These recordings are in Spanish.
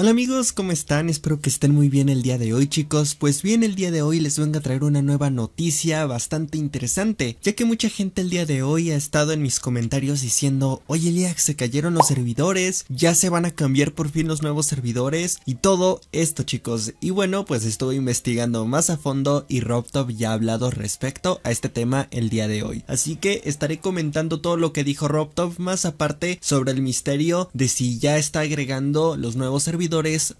Hola amigos, ¿cómo están? Espero que estén muy bien el día de hoy chicos. Pues bien, el día de hoy les vengo a traer una nueva noticia bastante interesante, ya que mucha gente el día de hoy ha estado en mis comentarios diciendo, oye Eliac, se cayeron los servidores, ya se van a cambiar por fin los nuevos servidores y todo esto chicos. Y bueno, pues estuve investigando más a fondo y RobTop ya ha hablado respecto a este tema el día de hoy. Así que estaré comentando todo lo que dijo RobTop, más aparte sobre el misterio de si ya está agregando los nuevos servidores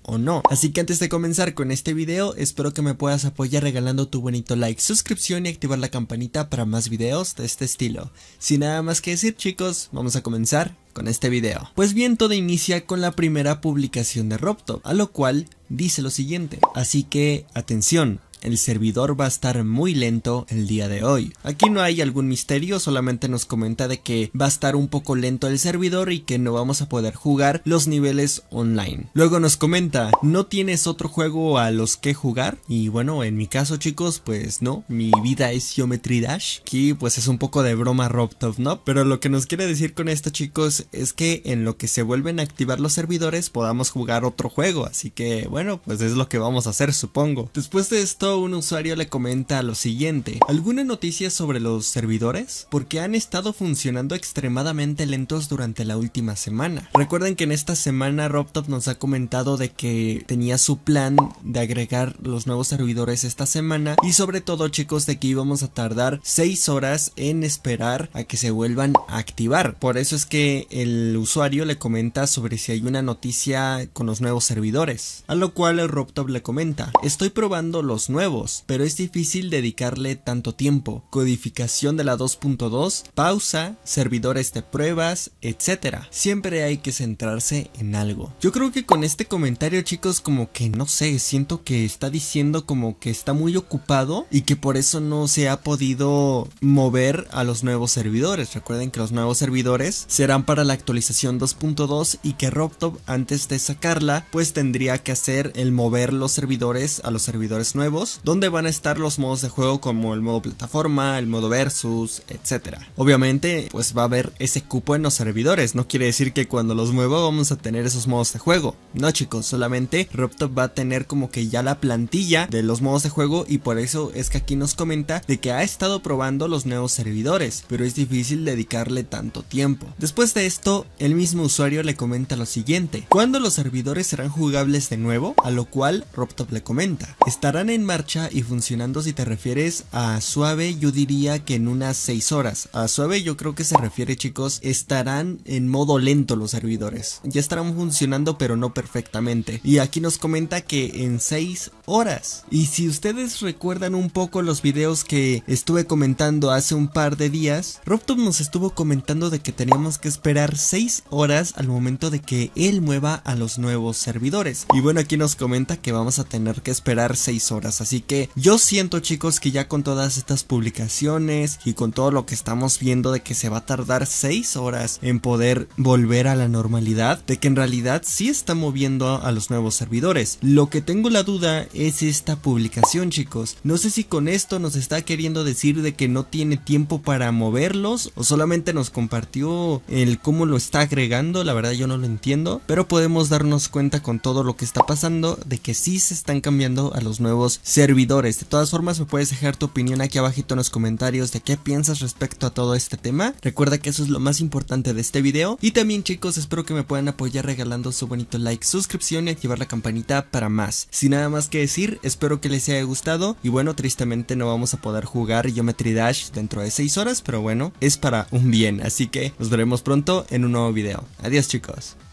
o no. Así que antes de comenzar con este video, espero que me puedas apoyar regalando tu bonito like, suscripción y activar la campanita para más videos de este estilo. Sin nada más que decir chicos, vamos a comenzar con este video. Pues bien, todo inicia con la primera publicación de Robtop, a lo cual dice lo siguiente. Así que, atención, el servidor va a estar muy lento el día de hoy. Aquí no hay algún misterio, solamente nos comenta de que va a estar un poco lento el servidor y que no vamos a poder jugar los niveles online. Luego nos comenta, ¿no tienes otro juego a los que jugar? Y bueno, en mi caso chicos, pues no, mi vida es Geometry Dash. Aquí pues es un poco de broma Robtop, ¿no? Pero lo que nos quiere decir con esto chicos es que en lo que se vuelven a activar los servidores podamos jugar otro juego. Así que bueno, pues es lo que vamos a hacer supongo. Después de esto un usuario le comenta lo siguiente. ¿Alguna noticia sobre los servidores? Porque han estado funcionando extremadamente lentos durante la última semana. Recuerden que en esta semana RobTop nos ha comentado de que tenía su plan de agregar los nuevos servidores esta semana y sobre todo chicos de que íbamos a tardar 6 horas en esperar a que se vuelvan a activar. Por eso es que el usuario le comenta sobre si hay una noticia con los nuevos servidores. A lo cual el RobTop le comenta, estoy probando los nuevos pero es difícil dedicarle tanto tiempo. Codificación de la 2.2, pausa, servidores de pruebas, Etcétera Siempre hay que centrarse en algo. Yo creo que con este comentario chicos como que no sé, siento que está diciendo como que está muy ocupado y que por eso no se ha podido mover a los nuevos servidores. Recuerden que los nuevos servidores serán para la actualización 2.2 y que RobTop antes de sacarla pues tendría que hacer el mover los servidores a los servidores nuevos Dónde van a estar los modos de juego como el modo plataforma, el modo versus, etc. Obviamente, pues va a haber ese cupo en los servidores, no quiere decir que cuando los mueva vamos a tener esos modos de juego. No chicos, solamente Robtop va a tener como que ya la plantilla de los modos de juego y por eso es que aquí nos comenta de que ha estado probando los nuevos servidores, pero es difícil dedicarle tanto tiempo. Después de esto, el mismo usuario le comenta lo siguiente, ¿cuándo los servidores serán jugables de nuevo? A lo cual Robtop le comenta, estarán en y funcionando si te refieres a suave, yo diría que en unas 6 horas. A suave yo creo que se refiere chicos, estarán en modo lento los servidores. Ya estarán funcionando pero no perfectamente. Y aquí nos comenta que en 6 horas. Y si ustedes recuerdan un poco los videos que estuve comentando hace un par de días, Robtop nos estuvo comentando de que teníamos que esperar 6 horas al momento de que él mueva a los nuevos servidores. Y bueno, aquí nos comenta que vamos a tener que esperar 6 horas, así que yo siento chicos que ya con todas estas publicaciones y con todo lo que estamos viendo de que se va a tardar 6 horas en poder volver a la normalidad, de que en realidad sí está moviendo a los nuevos servidores. Lo que tengo la duda es esta publicación chicos. No sé si con esto nos está queriendo decir de que no tiene tiempo para moverlos o solamente nos compartió el cómo lo está agregando, la verdad yo no lo entiendo, pero podemos darnos cuenta con todo lo que está pasando de que sí se están cambiando a los nuevos servidores. De todas formas me puedes dejar tu opinión aquí abajito en los comentarios de qué piensas respecto a todo este tema. Recuerda que eso es lo más importante de este video y también chicos espero que me puedan apoyar regalando su bonito like, suscripción y activar la campanita para más. Sin nada más que espero que les haya gustado y bueno, tristemente no vamos a poder jugar Geometry Dash dentro de 6 horas, pero bueno, es para un bien, así que nos veremos pronto en un nuevo video. Adiós chicos.